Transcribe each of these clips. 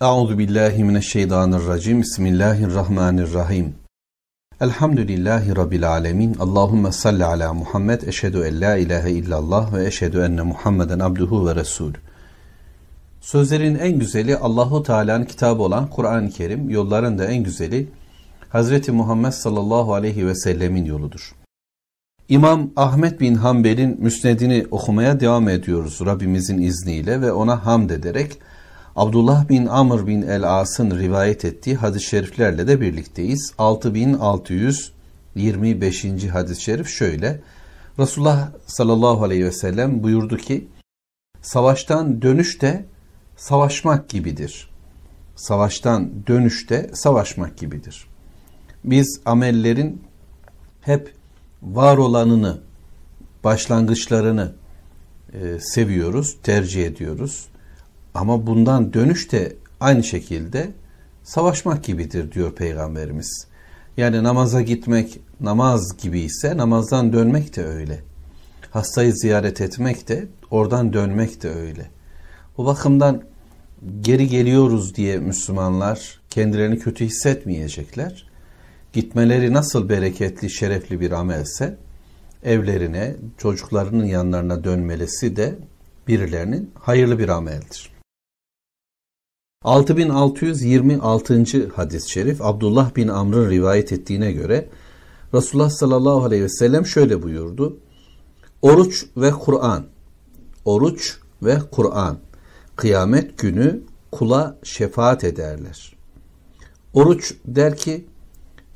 Euzu billahi mineşşeytanirracim. Bismillahirrahmanirrahim. Elhamdülillahi rabbil alamin. Allahumme salli ala Muhammed. Eşhedü en la ilahe illallah ve eşhedü enne Muhammeden abduhu ve resul. Sözlerin en güzeli Allahu Teala'nın kitabı olan Kur'an-ı Kerim, yolların da en güzeli Hazreti Muhammed sallallahu aleyhi ve sellemin yoludur. İmam Ahmet bin Hanbel'in müsnedini okumaya devam ediyoruz Rabbimizin izniyle ve ona hamd ederek Abdullah bin Amr bin el-As'ın rivayet ettiği hadis-i şeriflerle de birlikteyiz. 6625. hadis-i şerif şöyle. Resulullah sallallahu aleyhi ve sellem buyurdu ki, Savaştan dönüş de savaşmak gibidir. Savaştan dönüş de savaşmak gibidir. Biz amellerin hep var olanını, başlangıçlarını e, seviyoruz, tercih ediyoruz. Ama bundan dönüş de aynı şekilde savaşmak gibidir diyor Peygamberimiz. Yani namaza gitmek namaz gibi ise namazdan dönmek de öyle. Hastayı ziyaret etmek de oradan dönmek de öyle. Bu bakımdan geri geliyoruz diye Müslümanlar kendilerini kötü hissetmeyecekler. Gitmeleri nasıl bereketli, şerefli bir amelse evlerine, çocuklarının yanlarına dönmelesi de birilerinin hayırlı bir ameldir. 6626. hadis-i şerif Abdullah bin Amr'ın rivayet ettiğine göre Resulullah sallallahu aleyhi ve sellem şöyle buyurdu. Oruç ve Kur'an. Oruç ve Kur'an. Kıyamet günü kula şefaat ederler. Oruç der ki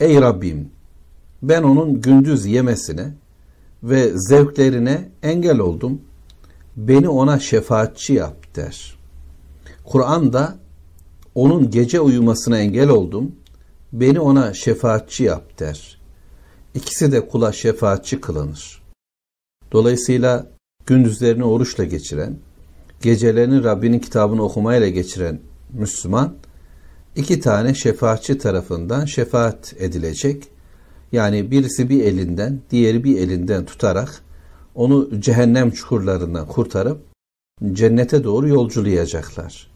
Ey Rabbim ben onun gündüz yemesine ve zevklerine engel oldum. Beni ona şefaatçi yap der. Kur'an da onun gece uyumasına engel oldum. Beni ona şefaatçi yap der. İkisi de kula şefaatçi kılanır. Dolayısıyla gündüzlerini oruçla geçiren, gecelerini Rabbinin kitabını okumayla geçiren Müslüman, iki tane şefaatçi tarafından şefaat edilecek. Yani birisi bir elinden, diğeri bir elinden tutarak onu cehennem çukurlarından kurtarıp cennete doğru yolculayacaklar.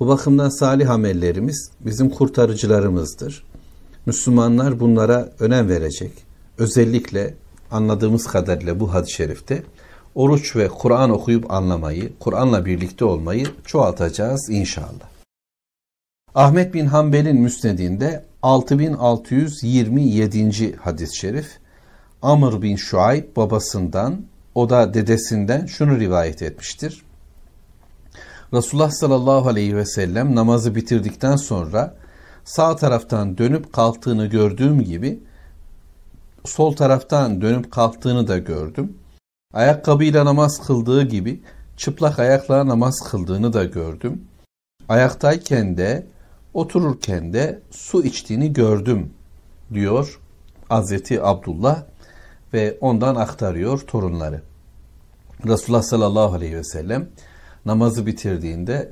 Bu bakımdan salih amellerimiz bizim kurtarıcılarımızdır. Müslümanlar bunlara önem verecek. Özellikle anladığımız kadarıyla bu hadis-i şerifte oruç ve Kur'an okuyup anlamayı, Kur'an'la birlikte olmayı çoğaltacağız inşallah. Ahmet bin Hanbel'in müsnedinde 6627. hadis-i şerif Amr bin Şuayb babasından, o da dedesinden şunu rivayet etmiştir. Resulullah sallallahu aleyhi ve sellem namazı bitirdikten sonra sağ taraftan dönüp kalktığını gördüğüm gibi sol taraftan dönüp kalktığını da gördüm. Ayakkabıyla namaz kıldığı gibi çıplak ayakla namaz kıldığını da gördüm. Ayaktayken de otururken de su içtiğini gördüm diyor Hazreti Abdullah ve ondan aktarıyor torunları. Resulullah sallallahu aleyhi ve sellem namazı bitirdiğinde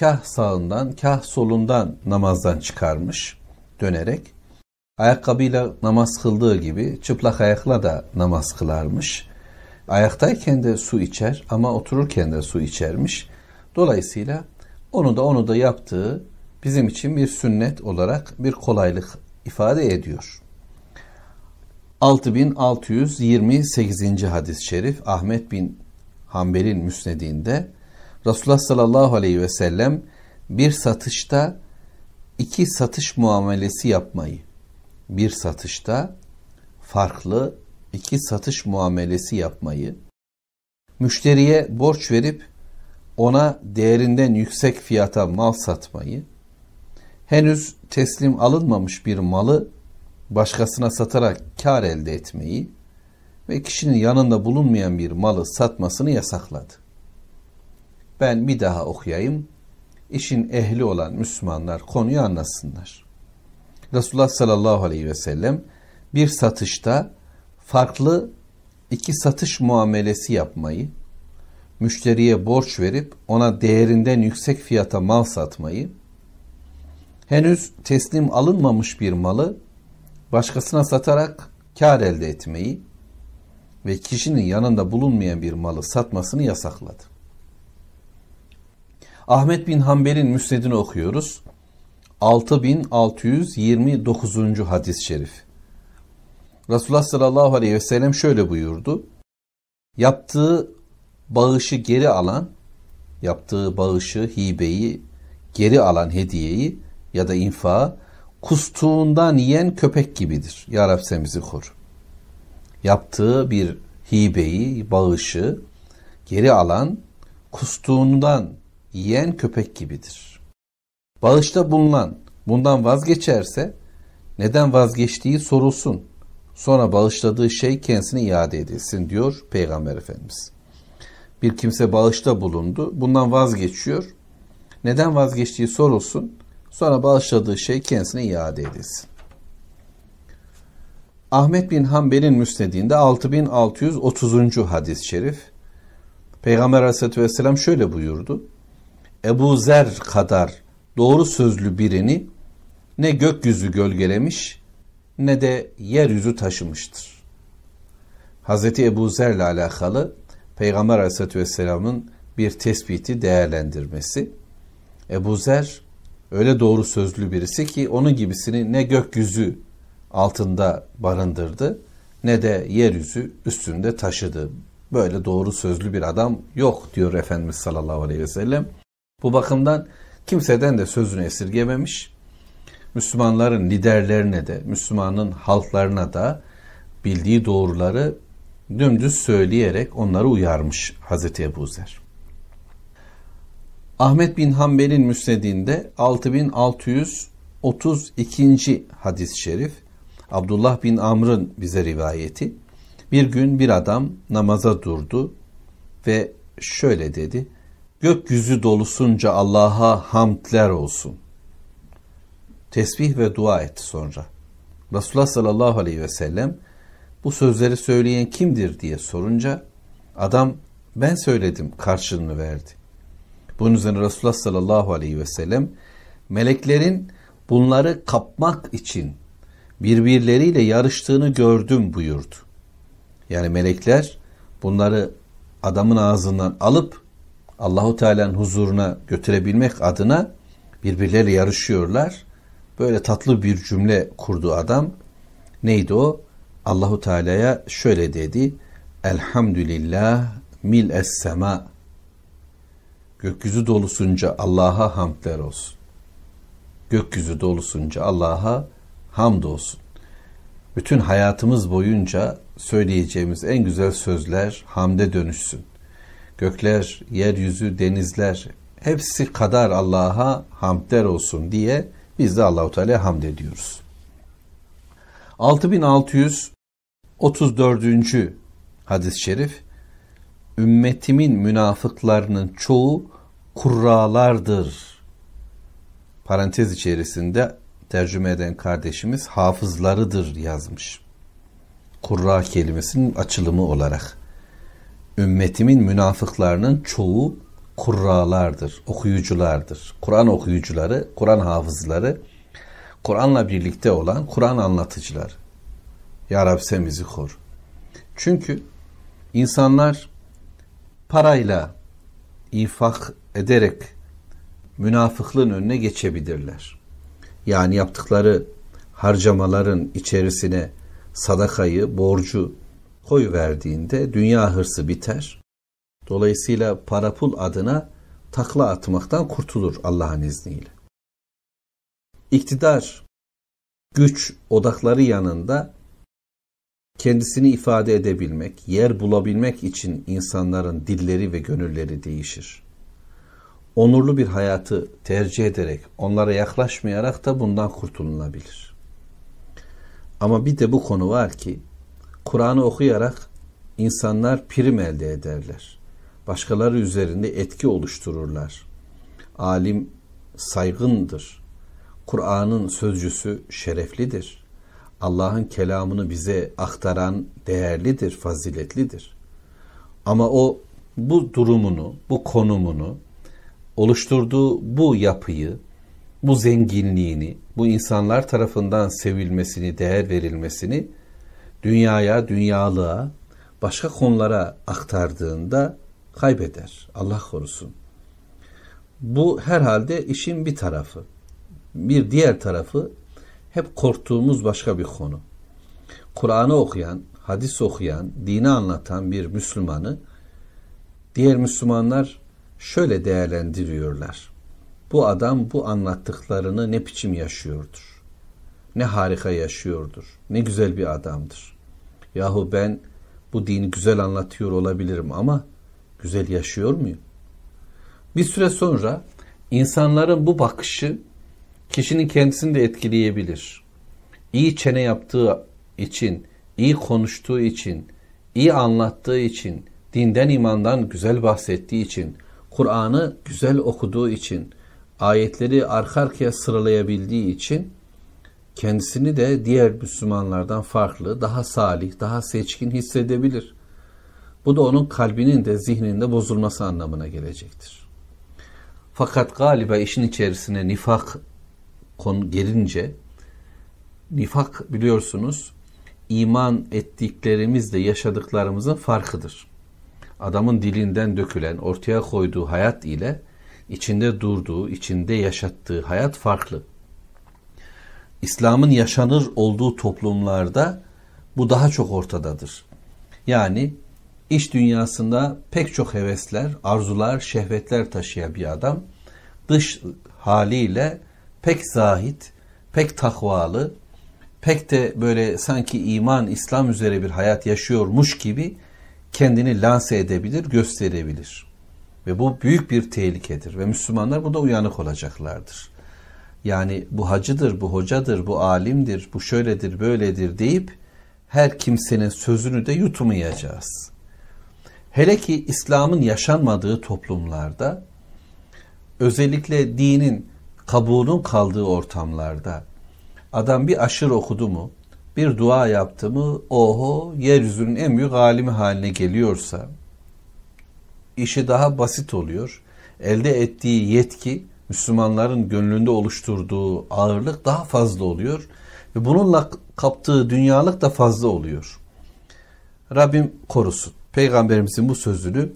kah sağından kah solundan namazdan çıkarmış dönerek. Ayakkabıyla namaz kıldığı gibi çıplak ayakla da namaz kılarmış. Ayaktayken de su içer ama otururken de su içermiş. Dolayısıyla onu da onu da yaptığı bizim için bir sünnet olarak bir kolaylık ifade ediyor. 6628. hadis-i şerif Ahmet bin Hanbel'in müsnedinde Resulullah sallallahu aleyhi ve sellem bir satışta iki satış muamelesi yapmayı, bir satışta farklı iki satış muamelesi yapmayı, müşteriye borç verip ona değerinden yüksek fiyata mal satmayı, henüz teslim alınmamış bir malı başkasına satarak kar elde etmeyi ve kişinin yanında bulunmayan bir malı satmasını yasakladı ben bir daha okuyayım. İşin ehli olan Müslümanlar konuyu anlasınlar. Resulullah sallallahu aleyhi ve sellem bir satışta farklı iki satış muamelesi yapmayı, müşteriye borç verip ona değerinden yüksek fiyata mal satmayı, henüz teslim alınmamış bir malı başkasına satarak kar elde etmeyi ve kişinin yanında bulunmayan bir malı satmasını yasakladı. Ahmet bin Hanbel'in müsnedini okuyoruz. 6629. hadis-i şerif. Resulullah sallallahu aleyhi ve sellem şöyle buyurdu. Yaptığı bağışı geri alan, yaptığı bağışı, hibeyi geri alan hediyeyi ya da infa kustuğundan yiyen köpek gibidir. Ya Rab sen bizi koru. Yaptığı bir hibeyi, bağışı geri alan kustuğundan yiyen köpek gibidir. Bağışta bulunan bundan vazgeçerse neden vazgeçtiği sorulsun. Sonra bağışladığı şey kendisine iade edilsin diyor Peygamber Efendimiz. Bir kimse bağışta bulundu, bundan vazgeçiyor. Neden vazgeçtiği sorulsun, sonra bağışladığı şey kendisine iade edilsin. Ahmet bin Hanbel'in müsnedinde 6630. hadis-i şerif Peygamber aleyhissalatü vesselam şöyle buyurdu. Ebu Zer kadar doğru sözlü birini ne gökyüzü gölgelemiş ne de yeryüzü taşımıştır. Hz. Ebu Zer ile alakalı Peygamber Aleyhisselatü Vesselam'ın bir tespiti değerlendirmesi. Ebu Zer öyle doğru sözlü birisi ki onun gibisini ne gökyüzü altında barındırdı ne de yeryüzü üstünde taşıdı. Böyle doğru sözlü bir adam yok diyor Efendimiz sallallahu aleyhi ve sellem. Bu bakımdan kimseden de sözünü esirgememiş. Müslümanların liderlerine de, Müslümanın halklarına da bildiği doğruları dümdüz söyleyerek onları uyarmış Hazreti Ebu Zer. Ahmet bin Hanbel'in müsnedinde 6632. hadis-i şerif Abdullah bin Amr'ın bize rivayeti. Bir gün bir adam namaza durdu ve şöyle dedi. Gökyüzü dolusunca Allah'a hamdler olsun. Tesbih ve dua etti sonra. Resulullah sallallahu aleyhi ve sellem bu sözleri söyleyen kimdir diye sorunca adam ben söyledim karşılığını verdi. Bunun üzerine Resulullah sallallahu aleyhi ve sellem meleklerin bunları kapmak için birbirleriyle yarıştığını gördüm buyurdu. Yani melekler bunları adamın ağzından alıp Allahu Teala'nın huzuruna götürebilmek adına birbirleriyle yarışıyorlar. Böyle tatlı bir cümle kurdu adam. Neydi o? Allahu Teala'ya şöyle dedi. Elhamdülillah mil es sema. Gökyüzü dolusunca Allah'a hamdler olsun. Gökyüzü dolusunca Allah'a hamd olsun. Bütün hayatımız boyunca söyleyeceğimiz en güzel sözler hamde dönüşsün gökler, yeryüzü, denizler hepsi kadar Allah'a hamdler olsun diye biz de Allahu Teala hamd ediyoruz. 6634. hadis-i şerif ümmetimin münafıklarının çoğu kurralardır. Parantez içerisinde tercüme eden kardeşimiz hafızlarıdır yazmış. Kurra kelimesinin açılımı olarak ümmetimin münafıklarının çoğu kurralardır, okuyuculardır. Kur'an okuyucuları, Kur'an hafızları, Kur'an'la birlikte olan Kur'an anlatıcılar. Ya Rabbi sen bizi koru. Çünkü insanlar parayla infak ederek münafıklığın önüne geçebilirler. Yani yaptıkları harcamaların içerisine sadakayı, borcu koy verdiğinde dünya hırsı biter. Dolayısıyla para pul adına takla atmaktan kurtulur Allah'ın izniyle. İktidar, güç odakları yanında kendisini ifade edebilmek, yer bulabilmek için insanların dilleri ve gönülleri değişir. Onurlu bir hayatı tercih ederek, onlara yaklaşmayarak da bundan kurtulunabilir. Ama bir de bu konu var ki Kur'an'ı okuyarak insanlar prim elde ederler. Başkaları üzerinde etki oluştururlar. Alim saygındır. Kur'an'ın sözcüsü şereflidir. Allah'ın kelamını bize aktaran değerlidir, faziletlidir. Ama o bu durumunu, bu konumunu, oluşturduğu bu yapıyı, bu zenginliğini, bu insanlar tarafından sevilmesini, değer verilmesini dünyaya, dünyalığa, başka konulara aktardığında kaybeder. Allah korusun. Bu herhalde işin bir tarafı. Bir diğer tarafı hep korktuğumuz başka bir konu. Kur'an'ı okuyan, hadis okuyan, dini anlatan bir Müslümanı diğer Müslümanlar şöyle değerlendiriyorlar. Bu adam bu anlattıklarını ne biçim yaşıyordur? Ne harika yaşıyordur. Ne güzel bir adamdır. Yahu ben bu dini güzel anlatıyor olabilirim ama güzel yaşıyor muyum? Bir süre sonra insanların bu bakışı kişinin kendisini de etkileyebilir. İyi çene yaptığı için, iyi konuştuğu için, iyi anlattığı için, dinden imandan güzel bahsettiği için, Kur'an'ı güzel okuduğu için, ayetleri arka arkaya sıralayabildiği için kendisini de diğer Müslümanlardan farklı, daha salih, daha seçkin hissedebilir. Bu da onun kalbinin de zihninde bozulması anlamına gelecektir. Fakat galiba işin içerisine nifak konu gelince nifak biliyorsunuz iman ettiklerimizle yaşadıklarımızın farkıdır. Adamın dilinden dökülen, ortaya koyduğu hayat ile içinde durduğu, içinde yaşattığı hayat farklı. İslam'ın yaşanır olduğu toplumlarda bu daha çok ortadadır. Yani iş dünyasında pek çok hevesler, arzular, şehvetler taşıyan bir adam dış haliyle pek zahit, pek takvalı, pek de böyle sanki iman, İslam üzere bir hayat yaşıyormuş gibi kendini lanse edebilir, gösterebilir. Ve bu büyük bir tehlikedir ve Müslümanlar burada uyanık olacaklardır. Yani bu hacıdır, bu hocadır, bu alimdir, bu şöyledir, böyledir deyip her kimsenin sözünü de yutmayacağız. Hele ki İslam'ın yaşanmadığı toplumlarda özellikle dinin kabuğunun kaldığı ortamlarda adam bir aşır okudu mu, bir dua yaptı mı, oho yeryüzünün en büyük alimi haline geliyorsa işi daha basit oluyor. Elde ettiği yetki Müslümanların gönlünde oluşturduğu ağırlık daha fazla oluyor. Ve bununla kaptığı dünyalık da fazla oluyor. Rabbim korusun. Peygamberimizin bu sözünü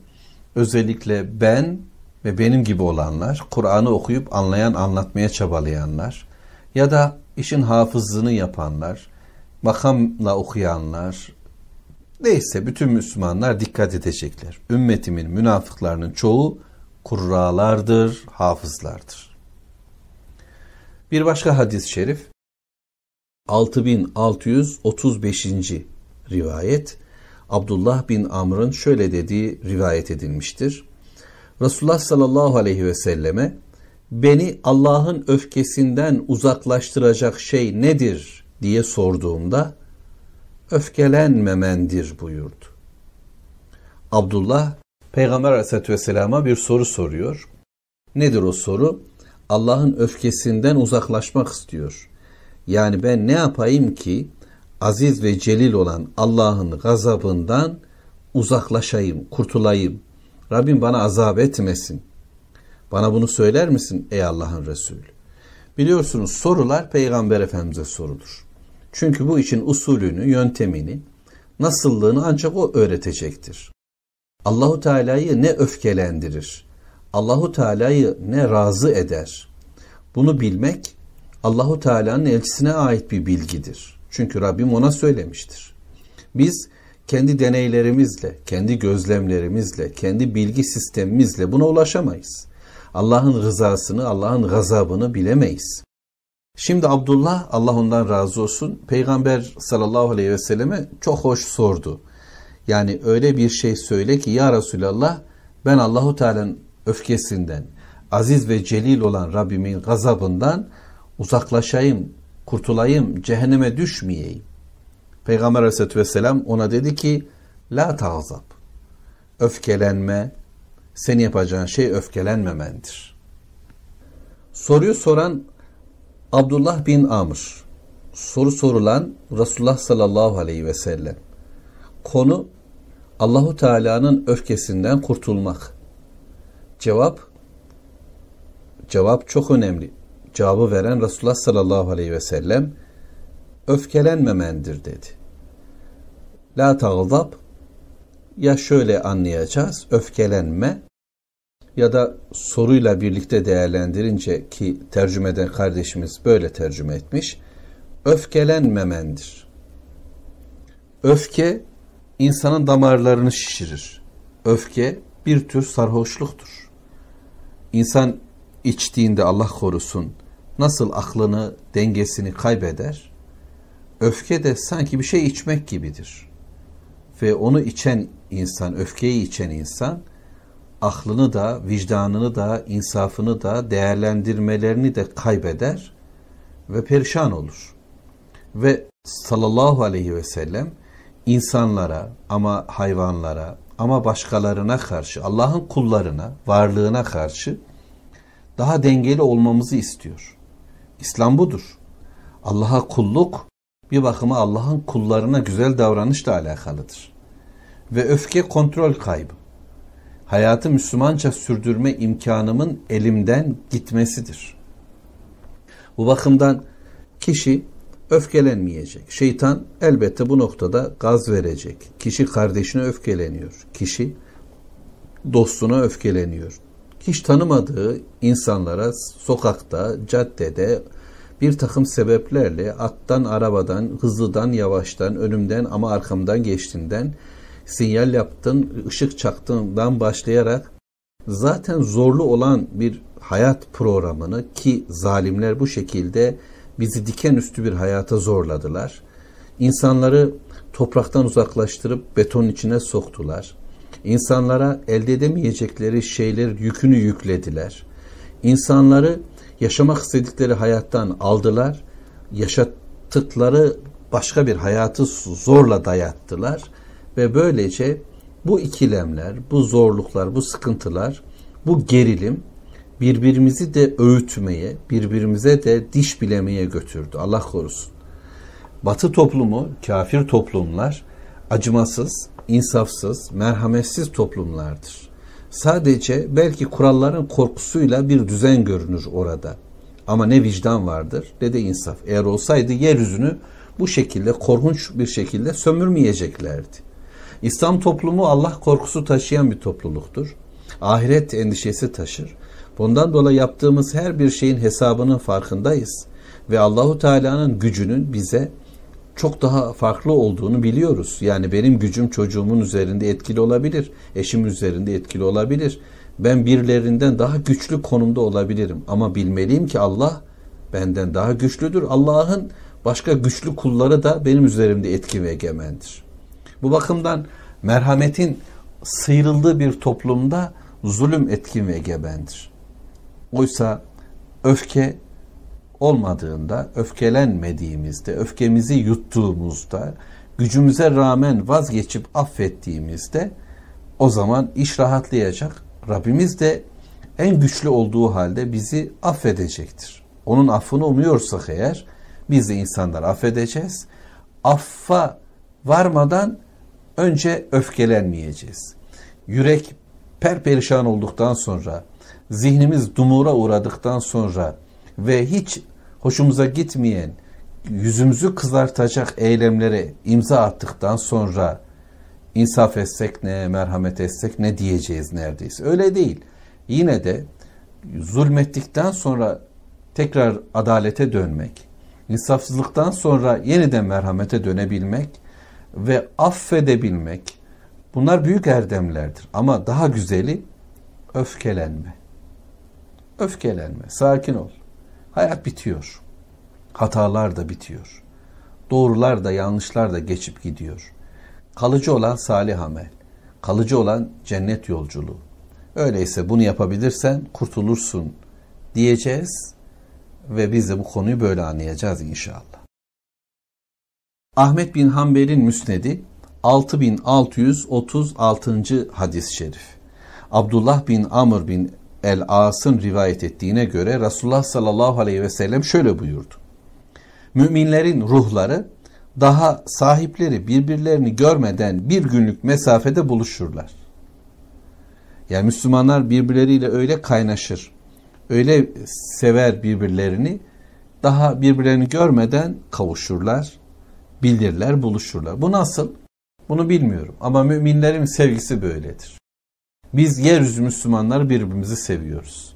özellikle ben ve benim gibi olanlar, Kur'an'ı okuyup anlayan, anlatmaya çabalayanlar ya da işin hafızlığını yapanlar, makamla okuyanlar, neyse bütün Müslümanlar dikkat edecekler. Ümmetimin münafıklarının çoğu kurralardır, hafızlardır. Bir başka hadis-i şerif 6635. rivayet Abdullah bin Amr'ın şöyle dediği rivayet edilmiştir. Resulullah sallallahu aleyhi ve selleme beni Allah'ın öfkesinden uzaklaştıracak şey nedir diye sorduğumda öfkelenmemendir buyurdu. Abdullah Peygamber Aleyhisselatü Vesselam'a bir soru soruyor. Nedir o soru? Allah'ın öfkesinden uzaklaşmak istiyor. Yani ben ne yapayım ki aziz ve celil olan Allah'ın gazabından uzaklaşayım, kurtulayım. Rabbim bana azap etmesin. Bana bunu söyler misin ey Allah'ın Resulü? Biliyorsunuz sorular Peygamber Efendimiz'e sorulur. Çünkü bu için usulünü, yöntemini, nasıllığını ancak o öğretecektir. Allahu Teala'yı ne öfkelendirir? Allahu Teala'yı ne razı eder? Bunu bilmek Allahu Teala'nın elçisine ait bir bilgidir. Çünkü Rabbim ona söylemiştir. Biz kendi deneylerimizle, kendi gözlemlerimizle, kendi bilgi sistemimizle buna ulaşamayız. Allah'ın rızasını, Allah'ın gazabını bilemeyiz. Şimdi Abdullah Allah ondan razı olsun peygamber sallallahu aleyhi ve selleme çok hoş sordu. Yani öyle bir şey söyle ki ya Resulallah ben Allahu Teala'nın öfkesinden, aziz ve celil olan Rabbimin gazabından uzaklaşayım, kurtulayım, cehenneme düşmeyeyim. Peygamber Aleyhisselatü Vesselam ona dedi ki La tağzap. Öfkelenme. Seni yapacağın şey öfkelenmemendir. Soruyu soran Abdullah bin Amr. Soru sorulan Resulullah sallallahu aleyhi ve sellem. Konu Allahu Teala'nın öfkesinden kurtulmak. Cevap Cevap çok önemli. Cevabı veren Resulullah sallallahu aleyhi ve sellem öfkelenmemendir dedi. La tağzab ya şöyle anlayacağız öfkelenme ya da soruyla birlikte değerlendirince ki tercümeden kardeşimiz böyle tercüme etmiş öfkelenmemendir. Öfke insanın damarlarını şişirir. Öfke bir tür sarhoşluktur. İnsan içtiğinde Allah korusun nasıl aklını, dengesini kaybeder? Öfke de sanki bir şey içmek gibidir. Ve onu içen insan, öfkeyi içen insan aklını da, vicdanını da, insafını da, değerlendirmelerini de kaybeder ve perişan olur. Ve sallallahu aleyhi ve sellem insanlara ama hayvanlara ama başkalarına karşı Allah'ın kullarına, varlığına karşı daha dengeli olmamızı istiyor. İslam budur. Allah'a kulluk bir bakıma Allah'ın kullarına güzel davranışla alakalıdır. Ve öfke kontrol kaybı. Hayatı Müslümanca sürdürme imkanımın elimden gitmesidir. Bu bakımdan kişi öfkelenmeyecek. Şeytan elbette bu noktada gaz verecek. Kişi kardeşine öfkeleniyor. Kişi dostuna öfkeleniyor. Hiç tanımadığı insanlara sokakta, caddede bir takım sebeplerle attan, arabadan, hızlıdan, yavaştan, önümden ama arkamdan geçtiğinden sinyal yaptın, ışık çaktığından başlayarak zaten zorlu olan bir hayat programını ki zalimler bu şekilde bizi diken üstü bir hayata zorladılar. İnsanları topraktan uzaklaştırıp beton içine soktular. İnsanlara elde edemeyecekleri şeyler yükünü yüklediler. İnsanları yaşamak istedikleri hayattan aldılar. Yaşattıkları başka bir hayatı zorla dayattılar ve böylece bu ikilemler, bu zorluklar, bu sıkıntılar, bu gerilim birbirimizi de öğütmeye, birbirimize de diş bilemeye götürdü. Allah korusun. Batı toplumu, kafir toplumlar acımasız, insafsız, merhametsiz toplumlardır. Sadece belki kuralların korkusuyla bir düzen görünür orada. Ama ne vicdan vardır ne de insaf. Eğer olsaydı yeryüzünü bu şekilde korkunç bir şekilde sömürmeyeceklerdi. İslam toplumu Allah korkusu taşıyan bir topluluktur. Ahiret endişesi taşır. Ondan dolayı yaptığımız her bir şeyin hesabının farkındayız ve Allahu Teala'nın gücünün bize çok daha farklı olduğunu biliyoruz. Yani benim gücüm çocuğumun üzerinde etkili olabilir, eşim üzerinde etkili olabilir. Ben birilerinden daha güçlü konumda olabilirim ama bilmeliyim ki Allah benden daha güçlüdür. Allah'ın başka güçlü kulları da benim üzerimde etki ve egemendir. Bu bakımdan merhametin sıyrıldığı bir toplumda zulüm etkin ve egemendir. Oysa öfke olmadığında, öfkelenmediğimizde, öfkemizi yuttuğumuzda, gücümüze rağmen vazgeçip affettiğimizde o zaman iş rahatlayacak. Rabbimiz de en güçlü olduğu halde bizi affedecektir. Onun affını umuyorsak eğer biz de insanlar affedeceğiz. Affa varmadan önce öfkelenmeyeceğiz. Yürek perperişan olduktan sonra zihnimiz dumura uğradıktan sonra ve hiç hoşumuza gitmeyen, yüzümüzü kızartacak eylemlere imza attıktan sonra insaf etsek ne, merhamet etsek ne diyeceğiz neredeyse. Öyle değil. Yine de zulmettikten sonra tekrar adalete dönmek, insafsızlıktan sonra yeniden merhamete dönebilmek ve affedebilmek bunlar büyük erdemlerdir. Ama daha güzeli öfkelenme. Öfkelenme, sakin ol. Hayat bitiyor. Hatalar da bitiyor. Doğrular da yanlışlar da geçip gidiyor. Kalıcı olan salih amel, kalıcı olan cennet yolculuğu. Öyleyse bunu yapabilirsen kurtulursun diyeceğiz ve biz de bu konuyu böyle anlayacağız inşallah. Ahmet bin Hanbel'in müsnedi 6636. hadis-i şerif. Abdullah bin Amr bin el-As'ın rivayet ettiğine göre Resulullah sallallahu aleyhi ve sellem şöyle buyurdu. Müminlerin ruhları daha sahipleri birbirlerini görmeden bir günlük mesafede buluşurlar. Yani Müslümanlar birbirleriyle öyle kaynaşır, öyle sever birbirlerini, daha birbirlerini görmeden kavuşurlar, bilirler, buluşurlar. Bu nasıl? Bunu bilmiyorum ama müminlerin sevgisi böyledir. Biz yeryüzü Müslümanlar birbirimizi seviyoruz.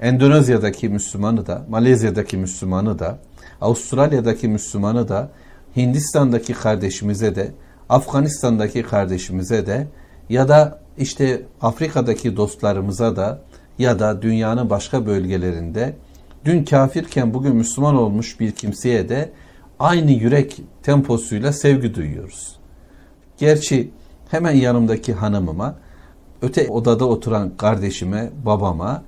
Endonezya'daki Müslümanı da, Malezya'daki Müslümanı da, Avustralya'daki Müslümanı da, Hindistan'daki kardeşimize de, Afganistan'daki kardeşimize de ya da işte Afrika'daki dostlarımıza da ya da dünyanın başka bölgelerinde dün kafirken bugün Müslüman olmuş bir kimseye de aynı yürek temposuyla sevgi duyuyoruz. Gerçi hemen yanımdaki hanımıma öte odada oturan kardeşime, babama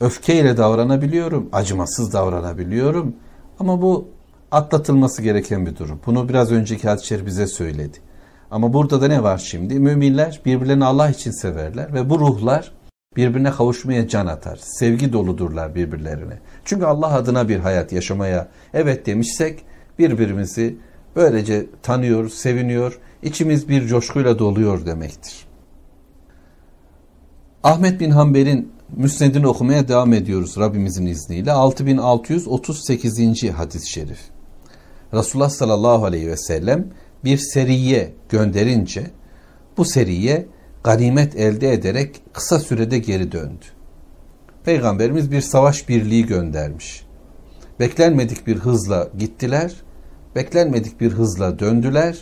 öfkeyle davranabiliyorum, acımasız davranabiliyorum. Ama bu atlatılması gereken bir durum. Bunu biraz önceki hadis bize söyledi. Ama burada da ne var şimdi? Müminler birbirlerini Allah için severler ve bu ruhlar birbirine kavuşmaya can atar. Sevgi doludurlar birbirlerine. Çünkü Allah adına bir hayat yaşamaya evet demişsek birbirimizi böylece tanıyor, seviniyor, içimiz bir coşkuyla doluyor demektir. Ahmet bin Hanbel'in Müsned'ini okumaya devam ediyoruz Rabbimizin izniyle. 6638. hadis-i şerif. Resulullah sallallahu aleyhi ve sellem bir seriye gönderince bu seriye ganimet elde ederek kısa sürede geri döndü. Peygamberimiz bir savaş birliği göndermiş. Beklenmedik bir hızla gittiler, beklenmedik bir hızla döndüler,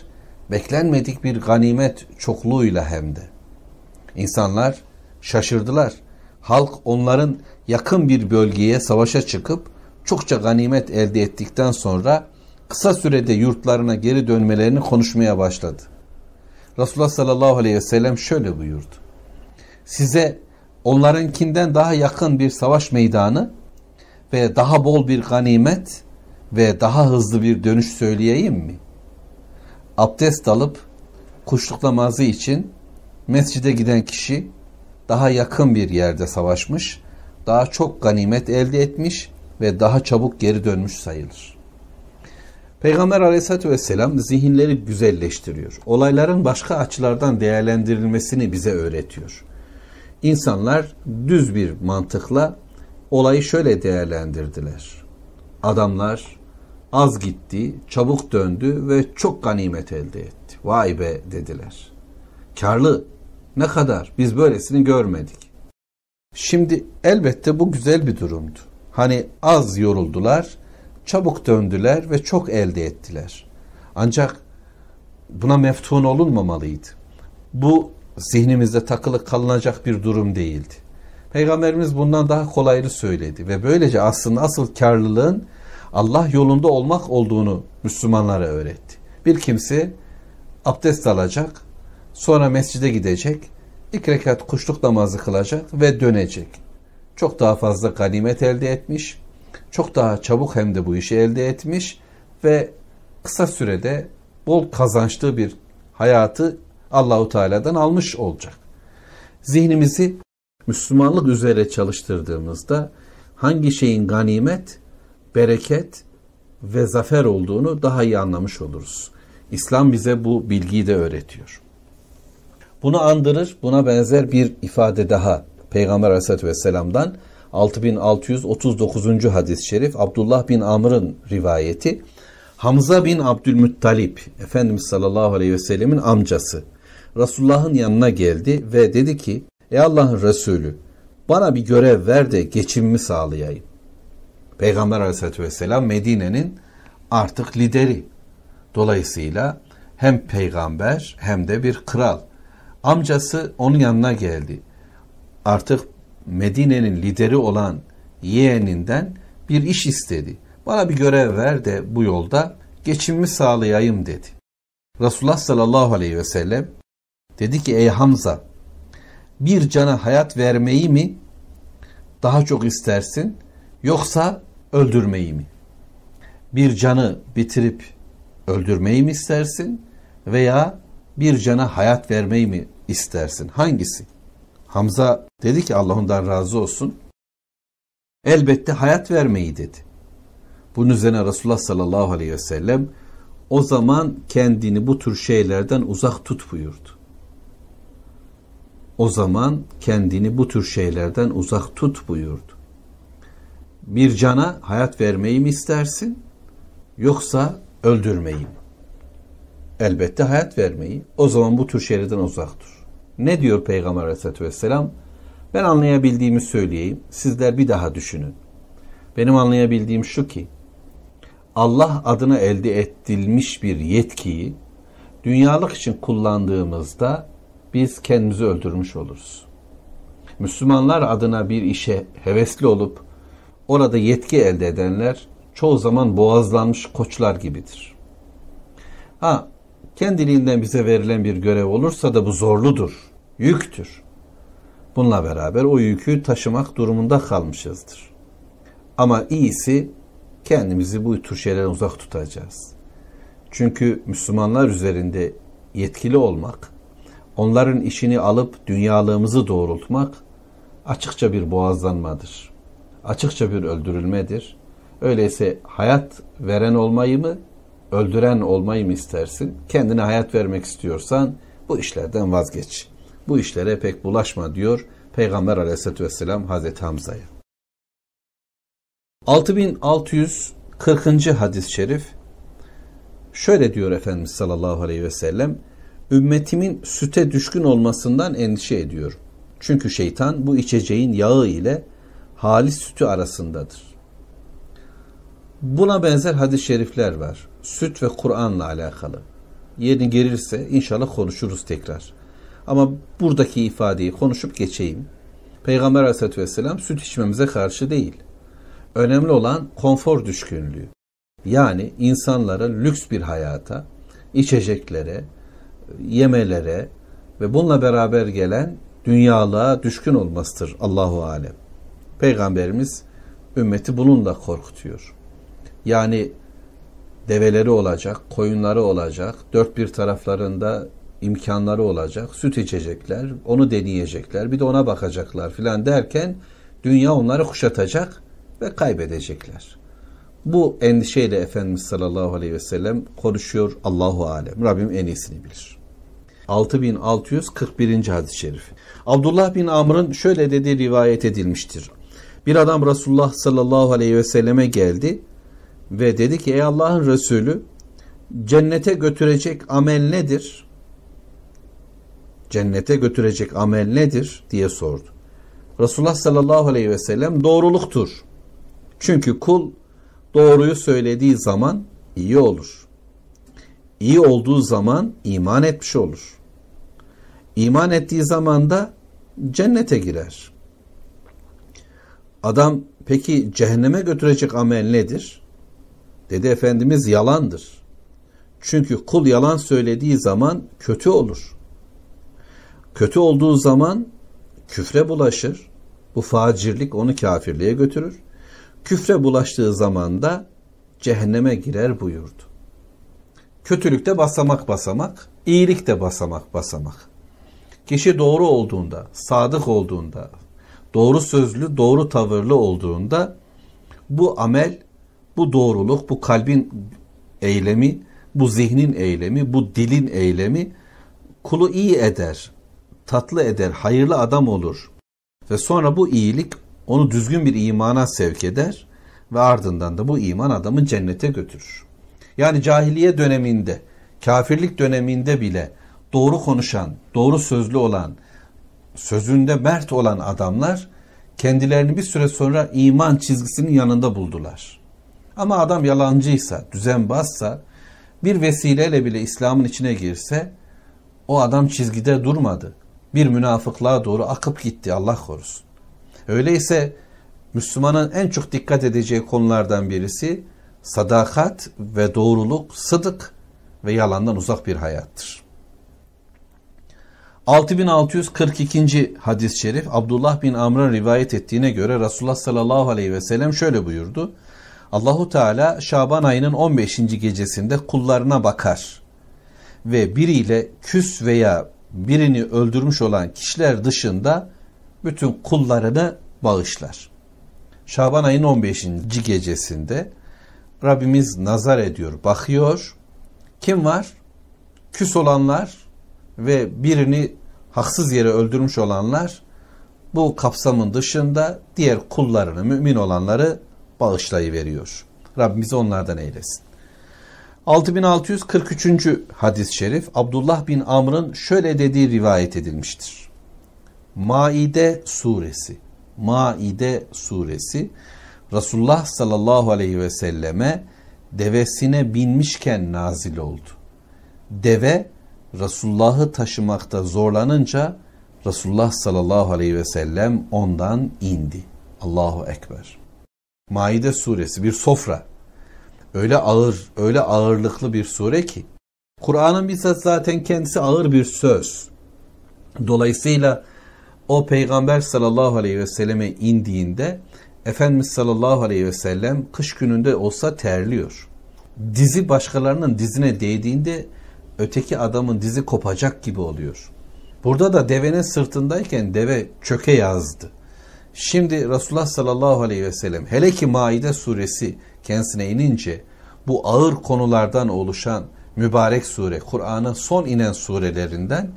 beklenmedik bir ganimet çokluğuyla hem de. İnsanlar şaşırdılar. Halk onların yakın bir bölgeye savaşa çıkıp çokça ganimet elde ettikten sonra kısa sürede yurtlarına geri dönmelerini konuşmaya başladı. Resulullah sallallahu aleyhi ve sellem şöyle buyurdu. Size onlarınkinden daha yakın bir savaş meydanı ve daha bol bir ganimet ve daha hızlı bir dönüş söyleyeyim mi? Abdest alıp kuşluk namazı için mescide giden kişi daha yakın bir yerde savaşmış, daha çok ganimet elde etmiş ve daha çabuk geri dönmüş sayılır. Peygamber aleyhissalatü vesselam zihinleri güzelleştiriyor. Olayların başka açılardan değerlendirilmesini bize öğretiyor. İnsanlar düz bir mantıkla olayı şöyle değerlendirdiler. Adamlar az gitti, çabuk döndü ve çok ganimet elde etti. Vay be dediler. Karlı ne kadar? Biz böylesini görmedik. Şimdi elbette bu güzel bir durumdu. Hani az yoruldular, çabuk döndüler ve çok elde ettiler. Ancak buna meftun olunmamalıydı. Bu zihnimizde takılı kalınacak bir durum değildi. Peygamberimiz bundan daha kolayını söyledi ve böylece aslında asıl karlılığın Allah yolunda olmak olduğunu Müslümanlara öğretti. Bir kimse abdest alacak, Sonra mescide gidecek, iki rekat kuşluk namazı kılacak ve dönecek. Çok daha fazla ganimet elde etmiş, çok daha çabuk hem de bu işi elde etmiş ve kısa sürede bol kazançlı bir hayatı Allahu Teala'dan almış olacak. Zihnimizi Müslümanlık üzere çalıştırdığımızda hangi şeyin ganimet, bereket ve zafer olduğunu daha iyi anlamış oluruz. İslam bize bu bilgiyi de öğretiyor. Bunu andırır, buna benzer bir ifade daha Peygamber Aleyhisselatü Vesselam'dan 6639. hadis-i şerif Abdullah bin Amr'ın rivayeti. Hamza bin Abdülmuttalip Efendimiz sallallahu aleyhi ve sellemin amcası Resulullah'ın yanına geldi ve dedi ki Ey Allah'ın Resulü bana bir görev ver de geçimimi sağlayayım. Peygamber aleyhissalatü vesselam Medine'nin artık lideri. Dolayısıyla hem peygamber hem de bir kral. Amcası onun yanına geldi. Artık Medine'nin lideri olan yeğeninden bir iş istedi. Bana bir görev ver de bu yolda geçimimi sağlayayım dedi. Resulullah sallallahu aleyhi ve sellem dedi ki ey Hamza bir cana hayat vermeyi mi daha çok istersin yoksa öldürmeyi mi? Bir canı bitirip öldürmeyi mi istersin veya bir cana hayat vermeyi mi istersin? Hangisi? Hamza dedi ki Allah ondan razı olsun. Elbette hayat vermeyi dedi. Bunun üzerine Resulullah sallallahu aleyhi ve sellem o zaman kendini bu tür şeylerden uzak tut buyurdu. O zaman kendini bu tür şeylerden uzak tut buyurdu. Bir cana hayat vermeyi mi istersin yoksa öldürmeyi mi? elbette hayat vermeyi o zaman bu tür şeylerden uzak dur. Ne diyor Peygamber Aleyhisselatü Vesselam? Ben anlayabildiğimi söyleyeyim. Sizler bir daha düşünün. Benim anlayabildiğim şu ki Allah adına elde ettirilmiş bir yetkiyi dünyalık için kullandığımızda biz kendimizi öldürmüş oluruz. Müslümanlar adına bir işe hevesli olup orada yetki elde edenler çoğu zaman boğazlanmış koçlar gibidir. Ha kendiliğinden bize verilen bir görev olursa da bu zorludur, yüktür. Bununla beraber o yükü taşımak durumunda kalmışızdır. Ama iyisi kendimizi bu tür şeylerden uzak tutacağız. Çünkü Müslümanlar üzerinde yetkili olmak, onların işini alıp dünyalığımızı doğrultmak açıkça bir boğazlanmadır. Açıkça bir öldürülmedir. Öyleyse hayat veren olmayı mı öldüren olmayı mı istersin? Kendine hayat vermek istiyorsan bu işlerden vazgeç. Bu işlere pek bulaşma diyor Peygamber aleyhissalatü vesselam Hazreti Hamza'ya. 6640. hadis-i şerif şöyle diyor Efendimiz sallallahu aleyhi ve sellem ümmetimin süte düşkün olmasından endişe ediyorum. Çünkü şeytan bu içeceğin yağı ile halis sütü arasındadır. Buna benzer hadis-i şerifler var. Süt ve Kur'an'la alakalı. Yeni gelirse inşallah konuşuruz tekrar. Ama buradaki ifadeyi konuşup geçeyim. Peygamber aleyhissalatü vesselam süt içmemize karşı değil. Önemli olan konfor düşkünlüğü. Yani insanlara lüks bir hayata, içeceklere, yemelere ve bununla beraber gelen dünyalığa düşkün olmasıdır Allahu alem. Peygamberimiz ümmeti bununla korkutuyor. Yani develeri olacak, koyunları olacak, dört bir taraflarında imkanları olacak, süt içecekler, onu deneyecekler, bir de ona bakacaklar filan derken dünya onları kuşatacak ve kaybedecekler. Bu endişeyle Efendimiz sallallahu aleyhi ve sellem konuşuyor Allahu Alem. Rabbim en iyisini bilir. 6641. hadis-i şerif. Abdullah bin Amr'ın şöyle dediği rivayet edilmiştir. Bir adam Resulullah sallallahu aleyhi ve selleme geldi ve dedi ki ey Allah'ın Resulü cennete götürecek amel nedir? Cennete götürecek amel nedir diye sordu. Resulullah sallallahu aleyhi ve sellem doğruluktur. Çünkü kul doğruyu söylediği zaman iyi olur. İyi olduğu zaman iman etmiş olur. İman ettiği zaman da cennete girer. Adam peki cehenneme götürecek amel nedir? Dedi Efendimiz yalandır. Çünkü kul yalan söylediği zaman kötü olur. Kötü olduğu zaman küfre bulaşır. Bu facirlik onu kafirliğe götürür. Küfre bulaştığı zaman da cehenneme girer buyurdu. Kötülük de basamak basamak, iyilik de basamak basamak. Kişi doğru olduğunda, sadık olduğunda, doğru sözlü, doğru tavırlı olduğunda bu amel bu doğruluk, bu kalbin eylemi, bu zihnin eylemi, bu dilin eylemi kulu iyi eder, tatlı eder, hayırlı adam olur. Ve sonra bu iyilik onu düzgün bir imana sevk eder ve ardından da bu iman adamı cennete götürür. Yani cahiliye döneminde, kafirlik döneminde bile doğru konuşan, doğru sözlü olan, sözünde mert olan adamlar kendilerini bir süre sonra iman çizgisinin yanında buldular. Ama adam yalancıysa, düzenbazsa, bir vesileyle bile İslam'ın içine girse o adam çizgide durmadı. Bir münafıklığa doğru akıp gitti Allah korusun. Öyleyse Müslümanın en çok dikkat edeceği konulardan birisi sadakat ve doğruluk, sıdık ve yalandan uzak bir hayattır. 6642. hadis-i şerif Abdullah bin Amr'ın rivayet ettiğine göre Resulullah sallallahu aleyhi ve sellem şöyle buyurdu. Allahu Teala Şaban ayının 15. gecesinde kullarına bakar ve biriyle küs veya birini öldürmüş olan kişiler dışında bütün kullarını bağışlar. Şaban ayının 15. gecesinde Rabbimiz nazar ediyor, bakıyor. Kim var? Küs olanlar ve birini haksız yere öldürmüş olanlar bu kapsamın dışında diğer kullarını, mümin olanları bağışlayıveriyor. Rabbimiz onlardan eylesin. 6643. hadis-i şerif Abdullah bin Amr'ın şöyle dediği rivayet edilmiştir. Maide suresi Maide suresi Resulullah sallallahu aleyhi ve selleme devesine binmişken nazil oldu. Deve Resulullah'ı taşımakta zorlanınca Resulullah sallallahu aleyhi ve sellem ondan indi. Allahu Ekber. Maide suresi bir sofra. Öyle ağır, öyle ağırlıklı bir sure ki. Kur'an'ın bizzat zaten kendisi ağır bir söz. Dolayısıyla o peygamber sallallahu aleyhi ve selleme indiğinde Efendimiz sallallahu aleyhi ve sellem kış gününde olsa terliyor. Dizi başkalarının dizine değdiğinde öteki adamın dizi kopacak gibi oluyor. Burada da devenin sırtındayken deve çöke yazdı. Şimdi Resulullah sallallahu aleyhi ve sellem hele ki Maide suresi kendisine inince bu ağır konulardan oluşan mübarek sure, Kur'an'ın son inen surelerinden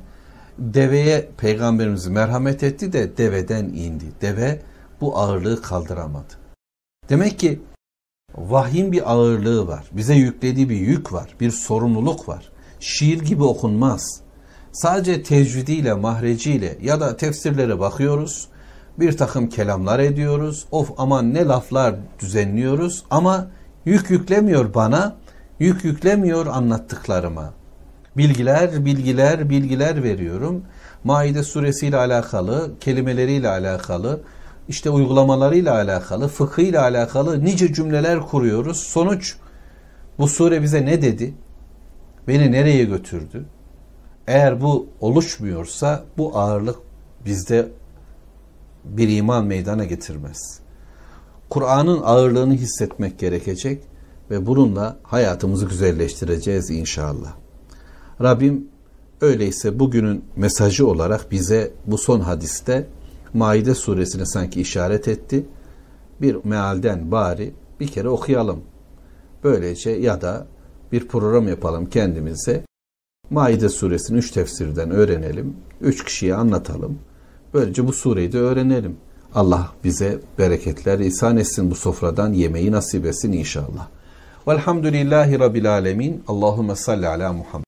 deveye peygamberimiz merhamet etti de deveden indi. Deve bu ağırlığı kaldıramadı. Demek ki vahyin bir ağırlığı var. Bize yüklediği bir yük var, bir sorumluluk var. Şiir gibi okunmaz. Sadece tecvidiyle, mahreciyle ya da tefsirlere bakıyoruz bir takım kelamlar ediyoruz. Of aman ne laflar düzenliyoruz ama yük yüklemiyor bana, yük yüklemiyor anlattıklarıma. Bilgiler, bilgiler, bilgiler veriyorum. Maide suresiyle alakalı, kelimeleriyle alakalı, işte uygulamalarıyla alakalı, fıkhıyla alakalı nice cümleler kuruyoruz. Sonuç bu sure bize ne dedi? Beni nereye götürdü? Eğer bu oluşmuyorsa bu ağırlık bizde bir iman meydana getirmez. Kur'an'ın ağırlığını hissetmek gerekecek ve bununla hayatımızı güzelleştireceğiz inşallah. Rabbim öyleyse bugünün mesajı olarak bize bu son hadiste Maide suresini sanki işaret etti. Bir mealden bari bir kere okuyalım. Böylece ya da bir program yapalım kendimize. Maide suresini üç tefsirden öğrenelim. Üç kişiye anlatalım. Böylece bu sureyi de öğrenelim. Allah bize bereketler ihsan etsin bu sofradan yemeği nasip etsin inşallah. Velhamdülillahi Rabbil Alemin. Allahümme salli ala Muhammed.